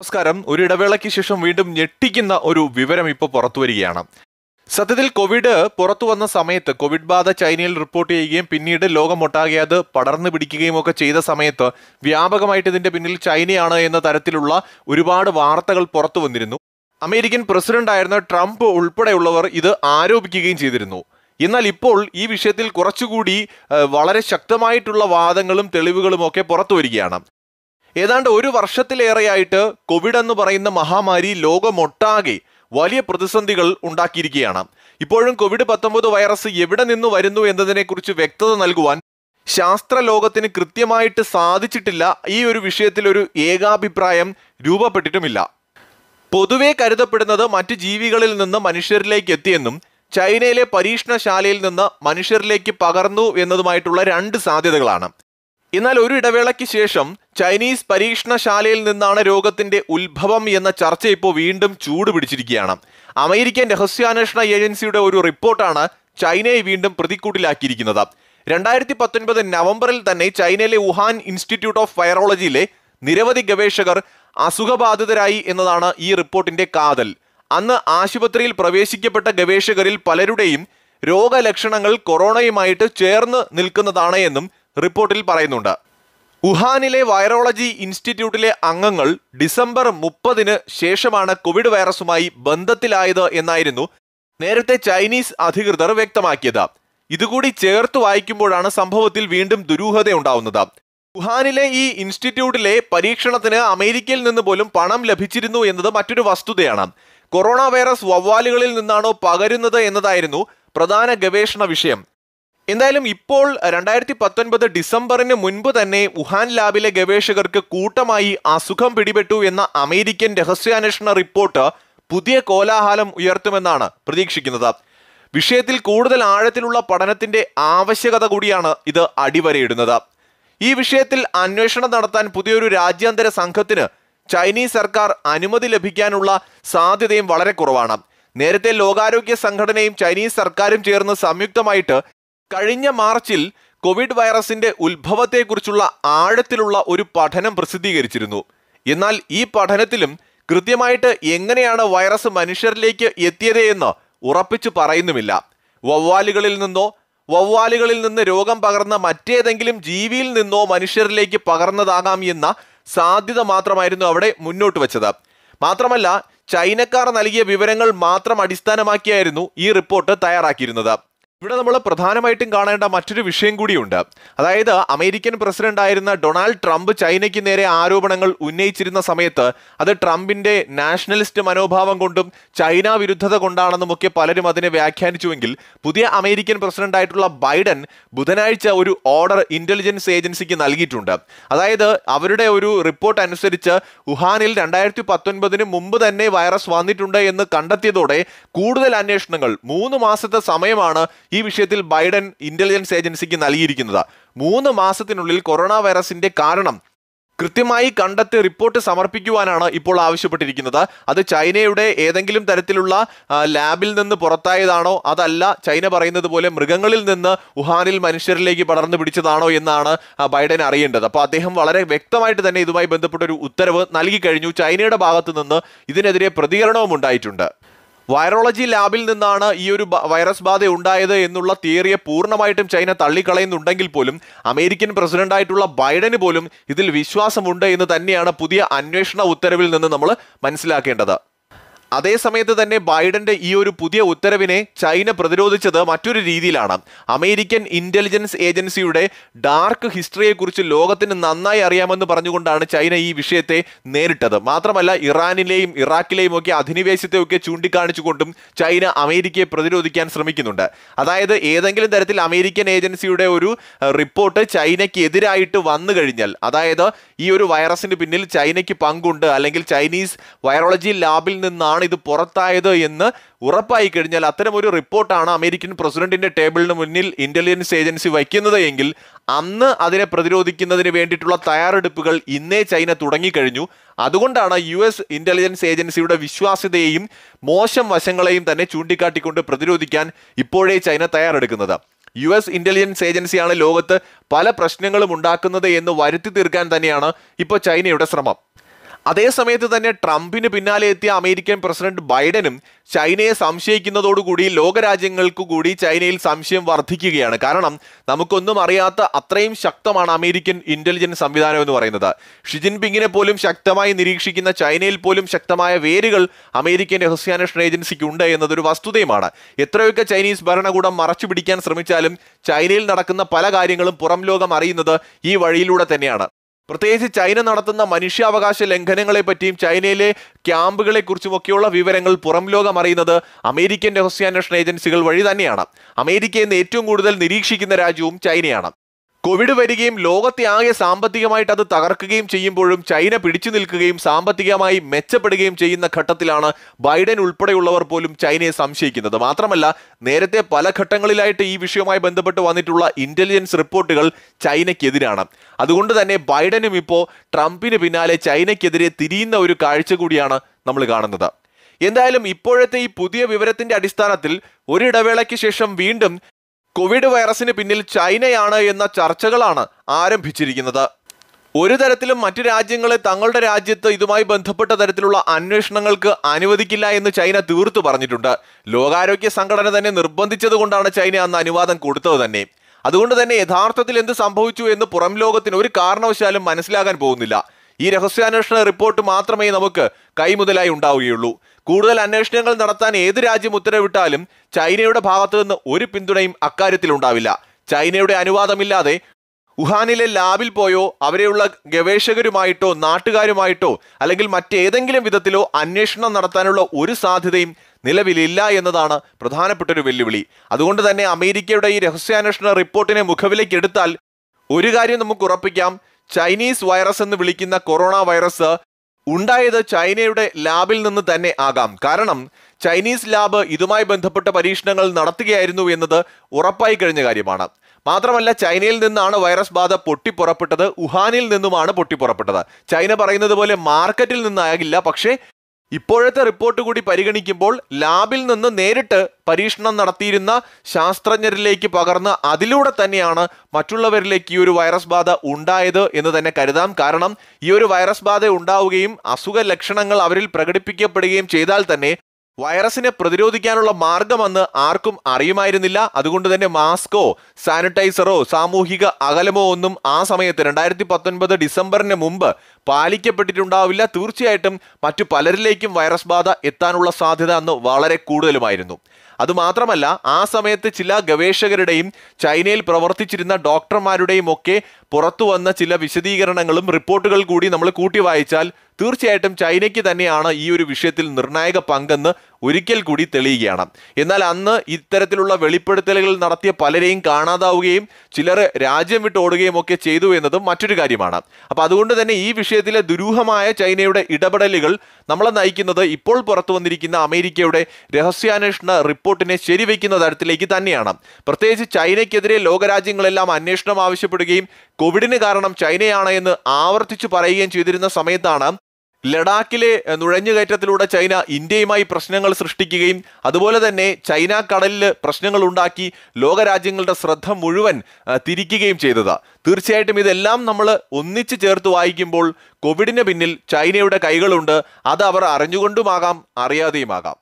നമസ്കാരം ഒരു ഇടവേളയ്ക്ക് ശേഷം വീണ്ടും ഞെട്ടിക്കുന്ന ഒരു വിവരം ഇപ്പോൾ പുറത്തു വരികയാണ് സത്യത്തിൽ കോവിഡ് പുറത്തു വന്ന സമയത്ത് കോവിഡ് ബാധ ചൈനയിൽ റിപ്പോർട്ട് ചെയ്യുകയും പിന്നീട് ലോകമൊട്ടാകെ അത് പടർന്നു പിടിക്കുകയും ഒക്കെ ചെയ്ത സമയത്ത് വ്യാപകമായിട്ട് ഇതിന്റെ പിന്നിൽ ചൈനയാണ് എന്ന തരത്തിലുള്ള ഒരുപാട് വാർത്തകൾ പുറത്തു വന്നിരുന്നു അമേരിക്കൻ പ്രസിഡന്റ് ആയിരുന്ന ട്രംപ് ഉൾപ്പെടെയുള്ളവർ ഇത് ആരോപിക്കുകയും ചെയ്തിരുന്നു എന്നാൽ ഇപ്പോൾ ഈ വിഷയത്തിൽ കുറച്ചുകൂടി വളരെ ശക്തമായിട്ടുള്ള വാദങ്ങളും തെളിവുകളും ഒക്കെ പുറത്തു വരികയാണ് ഏതാണ്ട് ഒരു വർഷത്തിലേറെയായിട്ട് കോവിഡ് എന്ന് പറയുന്ന മഹാമാരി ലോകമൊട്ടാകെ വലിയ പ്രതിസന്ധികൾ ഉണ്ടാക്കിയിരിക്കുകയാണ് ഇപ്പോഴും കോവിഡ് പത്തൊമ്പത് വൈറസ് എവിടെ നിന്ന് വരുന്നു എന്നതിനെക്കുറിച്ച് വ്യക്തത നൽകുവാൻ ശാസ്ത്ര ലോകത്തിന് കൃത്യമായിട്ട് സാധിച്ചിട്ടില്ല ഈ ഒരു വിഷയത്തിൽ ഒരു ഏകാഭിപ്രായം രൂപപ്പെട്ടിട്ടുമില്ല പൊതുവെ കരുതപ്പെടുന്നത് മറ്റ് ജീവികളിൽ നിന്ന് മനുഷ്യരിലേക്ക് എത്തിയെന്നും ചൈനയിലെ പരീക്ഷണശാലയിൽ നിന്ന് മനുഷ്യരിലേക്ക് പകർന്നു എന്നതുമായിട്ടുള്ള രണ്ട് സാധ്യതകളാണ് എന്നാൽ ഒരു ഇടവേളയ്ക്ക് ശേഷം ചൈനീസ് പരീക്ഷണശാലയിൽ നിന്നാണ് രോഗത്തിന്റെ ഉത്ഭവം എന്ന ചർച്ച ഇപ്പോൾ വീണ്ടും ചൂടുപിടിച്ചിരിക്കുകയാണ് അമേരിക്കൻ രഹസ്യാന്വേഷണ ഏജൻസിയുടെ ഒരു റിപ്പോർട്ടാണ് ചൈനയെ വീണ്ടും പ്രതിക്കൂട്ടിലാക്കിയിരിക്കുന്നത് രണ്ടായിരത്തി പത്തൊൻപത് നവംബറിൽ തന്നെ ചൈനയിലെ വുഹാൻ ഇൻസ്റ്റിറ്റ്യൂട്ട് ഓഫ് വൈറോളജിയിലെ നിരവധി ഗവേഷകർ അസുഖബാധിതരായി എന്നതാണ് ഈ റിപ്പോർട്ടിന്റെ കാതൽ അന്ന് ആശുപത്രിയിൽ പ്രവേശിക്കപ്പെട്ട ഗവേഷകരിൽ പലരുടെയും രോഗലക്ഷണങ്ങൾ കൊറോണയുമായിട്ട് ചേർന്ന് നിൽക്കുന്നതാണ് എന്നും റിപ്പോർട്ടിൽ പറയുന്നുണ്ട് വുഹാനിലെ വൈറോളജി ഇൻസ്റ്റിറ്റ്യൂട്ടിലെ അംഗങ്ങൾ ഡിസംബർ മുപ്പതിന് ശേഷമാണ് കോവിഡ് വൈറസുമായി ബന്ധത്തിലായത് എന്നായിരുന്നു നേരത്തെ ചൈനീസ് അധികൃതർ വ്യക്തമാക്കിയത് ഇതുകൂടി ചേർത്ത് വായിക്കുമ്പോഴാണ് സംഭവത്തിൽ വീണ്ടും ദുരൂഹതയുണ്ടാവുന്നത് വുഹാനിലെ ഈ ഇൻസ്റ്റിറ്റ്യൂട്ടിലെ പരീക്ഷണത്തിന് അമേരിക്കയിൽ നിന്ന് പോലും പണം ലഭിച്ചിരുന്നു എന്നത് മറ്റൊരു വസ്തുതയാണ് കൊറോണ വൈറസ് വവ്വാലുകളിൽ നിന്നാണോ പകരുന്നത് എന്നതായിരുന്നു പ്രധാന ഗവേഷണ വിഷയം എന്തായാലും ഇപ്പോൾ രണ്ടായിരത്തി പത്തൊൻപത് ഡിസംബറിന് മുൻപ് തന്നെ വുഹാൻ ലാബിലെ ഗവേഷകർക്ക് കൂട്ടമായി അസുഖം പിടിപെട്ടു എന്ന അമേരിക്കൻ രഹസ്യാന്വേഷണ റിപ്പോർട്ട് പുതിയ കോലാഹലം ഉയർത്തുമെന്നാണ് പ്രതീക്ഷിക്കുന്നത് വിഷയത്തിൽ കൂടുതൽ ആഴത്തിലുള്ള പഠനത്തിന്റെ ആവശ്യകത കൂടിയാണ് ഇത് അടിവരയിടുന്നത് ഈ വിഷയത്തിൽ അന്വേഷണം നടത്താൻ പുതിയൊരു രാജ്യാന്തര സംഘത്തിന് ചൈനീസ് സർക്കാർ അനുമതി ലഭിക്കാനുള്ള സാധ്യതയും വളരെ കുറവാണ് നേരത്തെ ലോകാരോഗ്യ സംഘടനയും ചൈനീസ് സർക്കാരും ചേർന്ന് സംയുക്തമായിട്ട് കഴിഞ്ഞ മാർച്ചിൽ കോവിഡ് വൈറസിന്റെ ഉത്ഭവത്തെക്കുറിച്ചുള്ള ആഴത്തിലുള്ള ഒരു പഠനം പ്രസിദ്ധീകരിച്ചിരുന്നു എന്നാൽ ഈ പഠനത്തിലും കൃത്യമായിട്ട് എങ്ങനെയാണ് വൈറസ് മനുഷ്യരിലേക്ക് എത്തിയത് എന്ന് ഉറപ്പിച്ചു പറയുന്നുമില്ല വവ്വാലുകളിൽ നിന്നോ വവ്വാലുകളിൽ നിന്ന് രോഗം പകർന്ന മറ്റേതെങ്കിലും ജീവിയിൽ നിന്നോ മനുഷ്യരിലേക്ക് പകർന്നതാകാം എന്ന സാധ്യത മാത്രമായിരുന്നു അവിടെ മുന്നോട്ട് വെച്ചത് മാത്രമല്ല ചൈനക്കാർ നൽകിയ വിവരങ്ങൾ മാത്രം അടിസ്ഥാനമാക്കിയായിരുന്നു ഈ റിപ്പോർട്ട് തയ്യാറാക്കിയിരുന്നത് ഇവിടെ നമ്മൾ പ്രധാനമായിട്ടും കാണേണ്ട മറ്റൊരു വിഷയം കൂടിയുണ്ട് അതായത് അമേരിക്കൻ പ്രസിഡന്റ് ആയിരുന്ന ഡൊണാൾഡ് ട്രംപ് ചൈനയ്ക്ക് നേരെ ആരോപണങ്ങൾ ഉന്നയിച്ചിരുന്ന സമയത്ത് അത് ട്രംപിന്റെ നാഷണലിസ്റ്റ് മനോഭാവം കൊണ്ടും ചൈന വിരുദ്ധത കൊണ്ടാണെന്നും ഒക്കെ പലരും അതിനെ വ്യാഖ്യാനിച്ചുവെങ്കിൽ പുതിയ അമേരിക്കൻ പ്രസിഡന്റായിട്ടുള്ള ബൈഡൻ ബുധനാഴ്ച ഒരു ഓർഡർ ഇന്റലിജൻസ് ഏജൻസിക്ക് നൽകിയിട്ടുണ്ട് അതായത് അവരുടെ ഒരു റിപ്പോർട്ട് അനുസരിച്ച് വുഹാനിൽ രണ്ടായിരത്തി പത്തൊൻപതിന് മുമ്പ് തന്നെ വൈറസ് വന്നിട്ടുണ്ട് എന്ന് കണ്ടെത്തിയതോടെ കൂടുതൽ അന്വേഷണങ്ങൾ മൂന്ന് മാസത്തെ സമയമാണ് ഈ വിഷയത്തിൽ ബൈഡൻ ഇന്റലിജൻസ് ഏജൻസിക്ക് നൽകിയിരിക്കുന്നത് മൂന്ന് മാസത്തിനുള്ളിൽ കൊറോണ വൈറസിന്റെ കാരണം കൃത്യമായി കണ്ടെത്തി റിപ്പോർട്ട് സമർപ്പിക്കുവാനാണ് ഇപ്പോൾ ആവശ്യപ്പെട്ടിരിക്കുന്നത് അത് ചൈനയുടെ ഏതെങ്കിലും തരത്തിലുള്ള ലാബിൽ നിന്ന് പുറത്തായതാണോ അതല്ല ചൈന പറയുന്നത് പോലെ മൃഗങ്ങളിൽ നിന്ന് വുഹാനിൽ മനുഷ്യരിലേക്ക് പടർന്നു പിടിച്ചതാണോ എന്നാണ് ബൈഡൻ അറിയേണ്ടത് അപ്പോൾ അദ്ദേഹം വളരെ വ്യക്തമായിട്ട് തന്നെ ഇതുമായി ബന്ധപ്പെട്ട ഒരു ഉത്തരവ് നൽകി കഴിഞ്ഞു ചൈനയുടെ ഭാഗത്തു നിന്ന് ഇതിനെതിരെ പ്രതികരണവും ഉണ്ടായിട്ടുണ്ട് വൈറോളജി ലാബിൽ നിന്നാണ് ഈ ഒരു വൈറസ് ബാധ ഉണ്ടായത് എന്നുള്ള തിയറിയെ പൂർണ്ണമായിട്ടും ചൈന തള്ളിക്കളയുന്നുണ്ടെങ്കിൽ പോലും അമേരിക്കൻ പ്രസിഡന്റായിട്ടുള്ള ബൈഡന് പോലും ഇതിൽ വിശ്വാസമുണ്ട് എന്ന് തന്നെയാണ് പുതിയ അന്വേഷണ ഉത്തരവിൽ നിന്ന് നമ്മൾ മനസ്സിലാക്കേണ്ടത് അതേസമയത്ത് തന്നെ ബൈഡന്റെ ഈ ഒരു പുതിയ ഉത്തരവിനെ ചൈന പ്രതിരോധിച്ചത് മറ്റൊരു രീതിയിലാണ് അമേരിക്കൻ ഇന്റലിജൻസ് ഏജൻസിയുടെ ഡാർക്ക് ഹിസ്റ്ററിയെക്കുറിച്ച് ലോകത്തിന് നന്നായി അറിയാമെന്ന് പറഞ്ഞുകൊണ്ടാണ് ചൈന ഈ വിഷയത്തെ നേരിട്ടത് മാത്രമല്ല ഇറാനിലെയും ഇറാഖിലെയും ഒക്കെ അധിനിവേശത്തെയൊക്കെ ചൂണ്ടിക്കാണിച്ചുകൊണ്ടും ചൈന അമേരിക്കയെ പ്രതിരോധിക്കാൻ ശ്രമിക്കുന്നുണ്ട് അതായത് ഏതെങ്കിലും തരത്തിൽ അമേരിക്കൻ ഏജൻസിയുടെ ഒരു റിപ്പോർട്ട് ചൈനയ്ക്ക് എതിരായിട്ട് വന്നു കഴിഞ്ഞാൽ അതായത് ഈ ഒരു വൈറസിന് പിന്നിൽ ചൈനയ്ക്ക് പങ്കുണ്ട് അല്ലെങ്കിൽ ചൈനീസ് വൈറോളജി ലാബിൽ നിന്നാണ് കൊണ്ടാണ് ഇത് പുറത്തായത് എന്ന് ഉറപ്പായി കഴിഞ്ഞാൽ അത്തരം ഒരു റിപ്പോർട്ടാണ് അമേരിക്കൻ പ്രസിഡന്റിന്റെ ടേബിളിന് മുന്നിൽ ഇന്റലിജൻസ് ഏജൻസി വയ്ക്കുന്നത് എങ്കിൽ അന്ന് അതിനെ പ്രതിരോധിക്കുന്നതിന് വേണ്ടിയിട്ടുള്ള തയ്യാറെടുപ്പുകൾ ഇന്നേ ചൈന തുടങ്ങിക്കഴിഞ്ഞു അതുകൊണ്ടാണ് യു എസ് ഇന്റലിജൻസ് ഏജൻസിയുടെ വിശ്വാസ്യതയെയും മോശം വശങ്ങളെയും തന്നെ ചൂണ്ടിക്കാട്ടിക്കൊണ്ട് പ്രതിരോധിക്കാൻ ഇപ്പോഴേ ചൈന തയ്യാറെടുക്കുന്നത് യു എസ് ഇന്റലിജൻസ് ഏജൻസിയാണ് ലോകത്ത് പല പ്രശ്നങ്ങളും ഉണ്ടാക്കുന്നത് എന്ന് വരുത്തി തീർക്കാൻ തന്നെയാണ് ഇപ്പോൾ ചൈനയുടെ ശ്രമം അതേസമയത്ത് തന്നെ ട്രംപിന് പിന്നാലെ എത്തിയ അമേരിക്കൻ പ്രസിഡന്റ് ബൈഡനും ചൈനയെ സംശയിക്കുന്നതോടുകൂടി ലോകരാജ്യങ്ങൾക്കു കൂടി ചൈനയിൽ സംശയം വർദ്ധിക്കുകയാണ് കാരണം നമുക്കൊന്നും അറിയാത്ത അത്രയും ശക്തമാണ് അമേരിക്കൻ ഇന്റലിജൻസ് സംവിധാനം എന്ന് പറയുന്നത് ഷിജിൻപിങ്ങിനെ പോലും ശക്തമായി നിരീക്ഷിക്കുന്ന ചൈനയിൽ പോലും ശക്തമായ വേരുകൾ അമേരിക്കൻ രഹസ്യാന്വേഷണ ഏജൻസിക്ക് ഉണ്ട് എന്നതൊരു വസ്തുതയുമാണ് എത്രയൊക്കെ ചൈനീസ് ഭരണകൂടം മറച്ചു പിടിക്കാൻ ശ്രമിച്ചാലും ചൈനയിൽ നടക്കുന്ന പല കാര്യങ്ങളും പുറം ലോകം അറിയുന്നത് ഈ വഴിയിലൂടെ തന്നെയാണ് പ്രത്യേകിച്ച് ചൈന നടത്തുന്ന മനുഷ്യാവകാശ ലംഘനങ്ങളെ പറ്റിയും ചൈനയിലെ ക്യാമ്പുകളെ കുറിച്ചുമൊക്കെയുള്ള വിവരങ്ങൾ പുറം ലോകം അറിയുന്നത് അമേരിക്കൻ രഹസ്യാന്വേഷണ ഏജൻസികൾ വഴി തന്നെയാണ് അമേരിക്കയിൽ നിന്ന് ഏറ്റവും കൂടുതൽ നിരീക്ഷിക്കുന്ന രാജ്യവും ചൈനയാണ് കോവിഡ് വരികയും ലോകത്തെ ആകെ സാമ്പത്തികമായിട്ട് അത് തകർക്കുകയും ചെയ്യുമ്പോഴും ചൈന പിടിച്ചു നിൽക്കുകയും സാമ്പത്തികമായി മെച്ചപ്പെടുകയും ചെയ്യുന്ന ഘട്ടത്തിലാണ് ബൈഡൻ ഉൾപ്പെടെയുള്ളവർ പോലും ചൈനയെ സംശയിക്കുന്നത് മാത്രമല്ല നേരത്തെ പല ഘട്ടങ്ങളിലായിട്ട് ഈ വിഷയവുമായി ബന്ധപ്പെട്ട് വന്നിട്ടുള്ള ഇന്റലിജൻസ് റിപ്പോർട്ടുകൾ ചൈനയ്ക്കെതിരാണ് അതുകൊണ്ട് തന്നെ ബൈഡനും ഇപ്പോൾ ട്രംപിന് പിന്നാലെ ചൈനയ്ക്കെതിരെ തിരിയുന്ന ഒരു കാഴ്ച കൂടിയാണ് നമ്മൾ കാണുന്നത് എന്തായാലും ഇപ്പോഴത്തെ ഈ പുതിയ വിവരത്തിന്റെ അടിസ്ഥാനത്തിൽ ഒരിടവേളയ്ക്ക് ശേഷം വീണ്ടും കോവിഡ് വൈറസിന് പിന്നിൽ ചൈനയാണ് എന്ന ചർച്ചകളാണ് ആരംഭിച്ചിരിക്കുന്നത് ഒരു തരത്തിലും മറ്റു രാജ്യങ്ങളെ തങ്ങളുടെ രാജ്യത്ത് ഇതുമായി ബന്ധപ്പെട്ട തരത്തിലുള്ള അന്വേഷണങ്ങൾക്ക് അനുവദിക്കില്ല എന്ന് ചൈന തീർത്തു പറഞ്ഞിട്ടുണ്ട് ലോകാരോഗ്യ സംഘടന തന്നെ നിർബന്ധിച്ചതുകൊണ്ടാണ് ചൈന അന്ന് അനുവാദം കൊടുത്തത് തന്നെ അതുകൊണ്ട് തന്നെ യഥാർത്ഥത്തിൽ എന്ത് സംഭവിച്ചു എന്ന് പുറം ലോകത്തിന് ഒരു കാരണവശാലും മനസ്സിലാകാൻ പോകുന്നില്ല ഈ രഹസ്യാന്വേഷണ റിപ്പോർട്ട് മാത്രമേ നമുക്ക് കൈമുതലായി ഉണ്ടാവുകയുള്ളൂ കൂടുതൽ അന്വേഷണങ്ങൾ നടത്താൻ ഏത് രാജ്യം ഉത്തരവിട്ടാലും ചൈനയുടെ ഭാഗത്തു നിന്ന് ഒരു പിന്തുണയും ഉണ്ടാവില്ല ചൈനയുടെ അനുവാദമില്ലാതെ വുഹാനിലെ ലാബിൽ പോയോ അവരെയുള്ള ഗവേഷകരുമായിട്ടോ നാട്ടുകാരുമായിട്ടോ അല്ലെങ്കിൽ മറ്റേതെങ്കിലും വിധത്തിലോ അന്വേഷണം നടത്താനുള്ള ഒരു സാധ്യതയും നിലവിലില്ല എന്നതാണ് ഒരു വെല്ലുവിളി അതുകൊണ്ട് തന്നെ അമേരിക്കയുടെ ഈ രഹസ്യാന്വേഷണ റിപ്പോർട്ടിനെ എടുത്താൽ ഒരു കാര്യം നമുക്ക് ഉറപ്പിക്കാം ചൈനീസ് വൈറസ് എന്ന് വിളിക്കുന്ന കൊറോണ വൈറസ് ഉണ്ടായത് ചൈനയുടെ ലാബിൽ നിന്ന് തന്നെ ആകാം കാരണം ചൈനീസ് ലാബ് ഇതുമായി ബന്ധപ്പെട്ട പരീക്ഷണങ്ങൾ നടത്തുകയായിരുന്നു എന്നത് ഉറപ്പായി കഴിഞ്ഞ കാര്യമാണ് മാത്രമല്ല ചൈനയിൽ നിന്നാണ് വൈറസ് ബാധ പൊട്ടിപ്പുറപ്പെട്ടത് വുഹാനിൽ നിന്നുമാണ് പൊട്ടിപ്പുറപ്പെട്ടത് ചൈന പറയുന്നത് പോലെ മാർക്കറ്റിൽ നിന്നാകില്ല പക്ഷേ ഇപ്പോഴത്തെ റിപ്പോർട്ട് കൂടി പരിഗണിക്കുമ്പോൾ ലാബിൽ നിന്ന് നേരിട്ട് പരീക്ഷണം നടത്തിയിരുന്ന ശാസ്ത്രജ്ഞരിലേക്ക് പകർന്ന് അതിലൂടെ തന്നെയാണ് മറ്റുള്ളവരിലേക്ക് ഈ ഒരു വൈറസ് ബാധ ഉണ്ടായത് എന്ന് തന്നെ കരുതാം കാരണം ഈ ഒരു വൈറസ് ബാധ ഉണ്ടാവുകയും അസുഖ ലക്ഷണങ്ങൾ അവരിൽ പ്രകടിപ്പിക്കപ്പെടുകയും ചെയ്താൽ തന്നെ വൈറസിനെ പ്രതിരോധിക്കാനുള്ള മാർഗമെന്ന് ആർക്കും അറിയുമായിരുന്നില്ല അതുകൊണ്ട് തന്നെ മാസ്കോ സാനിറ്റൈസറോ സാമൂഹിക അകലമോ ഒന്നും ആ സമയത്ത് രണ്ടായിരത്തി പത്തൊൻപത് ഡിസംബറിന് മുമ്പ് പാലിക്കപ്പെട്ടിട്ടുണ്ടാവില്ല തീർച്ചയായിട്ടും മറ്റു പലരിലേക്കും വൈറസ് ബാധ എത്താനുള്ള സാധ്യത അന്ന് വളരെ കൂടുതലുമായിരുന്നു അതുമാത്രമല്ല ആ സമയത്ത് ചില ഗവേഷകരുടെയും ചൈനയിൽ പ്രവർത്തിച്ചിരുന്ന ഡോക്ടർമാരുടെയും ഒക്കെ പുറത്തു വന്ന ചില വിശദീകരണങ്ങളും റിപ്പോർട്ടുകൾ കൂടി നമ്മൾ കൂട്ടി വായിച്ചാൽ തീർച്ചയായിട്ടും ചൈനയ്ക്ക് തന്നെയാണ് ഈ ഒരു വിഷയത്തിൽ നിർണായക പങ്കെന്ന് ഒരിക്കൽ കൂടി തെളിയുകയാണ് എന്നാൽ അന്ന് ഇത്തരത്തിലുള്ള വെളിപ്പെടുത്തലുകൾ നടത്തിയ പലരെയും കാണാതാവുകയും ചിലർ രാജ്യം വിട്ടോടുകയും ഒക്കെ ചെയ്തു എന്നതും മറ്റൊരു കാര്യമാണ് അപ്പോൾ അതുകൊണ്ട് തന്നെ ഈ വിഷയത്തിലെ ദുരൂഹമായ ചൈനയുടെ ഇടപെടലുകൾ നമ്മളെ നയിക്കുന്നത് ഇപ്പോൾ പുറത്തു വന്നിരിക്കുന്ന അമേരിക്കയുടെ രഹസ്യാന്വേഷണ റിപ്പോർട്ടിനെ ശരിവയ്ക്കുന്ന തരത്തിലേക്ക് തന്നെയാണ് പ്രത്യേകിച്ച് ചൈനയ്ക്കെതിരെ ലോകരാജ്യങ്ങളെല്ലാം അന്വേഷണം ആവശ്യപ്പെടുകയും കോവിഡിന് കാരണം ചൈനയാണ് എന്ന് ആവർത്തിച്ചു പറയുകയും ചെയ്തിരുന്ന സമയത്താണ് ലഡാക്കിലെ നുഴഞ്ഞുകയറ്റത്തിലൂടെ ചൈന ഇന്ത്യയുമായി പ്രശ്നങ്ങൾ സൃഷ്ടിക്കുകയും അതുപോലെ തന്നെ ചൈന കടലിൽ പ്രശ്നങ്ങൾ ഉണ്ടാക്കി ലോകരാജ്യങ്ങളുടെ ശ്രദ്ധ മുഴുവൻ തിരിക്കുകയും ചെയ്തത് തീർച്ചയായിട്ടും ഇതെല്ലാം നമ്മൾ ഒന്നിച്ചു ചേർത്ത് വായിക്കുമ്പോൾ കോവിഡിന് പിന്നിൽ ചൈനയുടെ കൈകളുണ്ട് അത് അവർ അറിഞ്ഞുകൊണ്ടുമാകാം അറിയാതെയുമാകാം